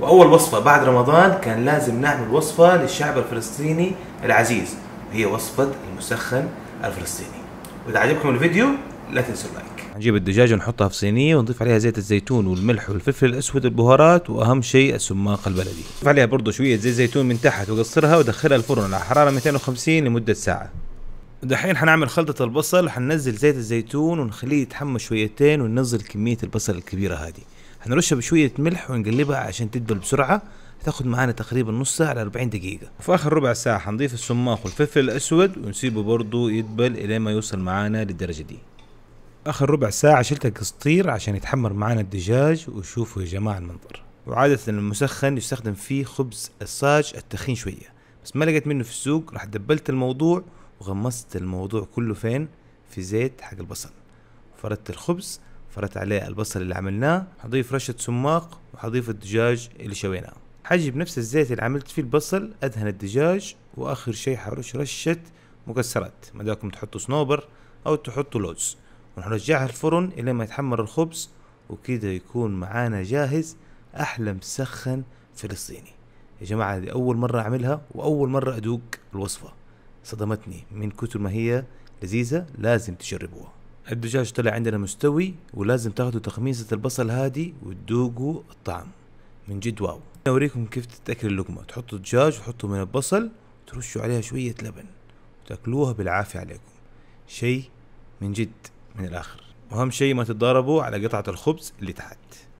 واول وصفه بعد رمضان كان لازم نعمل وصفه للشعب الفلسطيني العزيز هي وصفه المسخن الفلسطيني واذا عجبكم الفيديو لا تنسوا اللايك نجيب الدجاج ونحطها في صينيه ونضيف عليها زيت الزيتون والملح والفلفل الاسود والبهارات واهم شيء السماق البلدي نضيف عليها برضه شويه زيت زيتون من تحت وقصرها ودخلها الفرن على حراره 250 لمده ساعه دحين حنعمل خلطة البصل حننزل زيت الزيتون ونخليه يتحمى شويتين وننزل كمية البصل الكبيرة هذه هنرشها بشوية ملح ونقلبها عشان تدبل بسرعة تاخذ معانا تقريبا نص ساعة ل 40 دقيقة وفي آخر ربع ساعة حنضيف السماق والفلفل الأسود ونسيبه برضه يدبل إلين ما يوصل معانا للدرجة دي آخر ربع ساعة شلت القسطير عشان يتحمر معانا الدجاج وشوفوا يا جماعة المنظر وعادة المسخن يستخدم فيه خبز الصاج التخين شوية بس ما لقيت منه في السوق راح دبلت الموضوع وغمست الموضوع كله فين في زيت حق البصل فردت الخبز فرت عليه البصل اللي عملناه حضيف رشة سماق وحضيف الدجاج اللي شويناه حجيب نفس الزيت اللي عملت فيه البصل ادهن الدجاج واخر شي حرش رشة مكسرات مداكم تحطوا صنوبر او تحطوا لوز ونرجعها الفرن الى ما يتحمر الخبز وكده يكون معانا جاهز احلى مسخن فلسطيني يا جماعة هذه أول مرة أعملها وأول مرة أدوق الوصفة صدمتني من كتر ما هي لذيذة لازم تجربوها الدجاج طلع عندنا مستوي ولازم تاخدوا تخميصة البصل هادي وتدوقوا الطعم من جد واو اوريكم كيف تتاكل اللقمه تحطوا الدجاج وتحطوا من البصل ترشوا عليها شويه لبن وتاكلوها بالعافيه عليكم شيء من جد من الاخر واهم شيء ما تتضاربوا على قطعه الخبز اللي تحت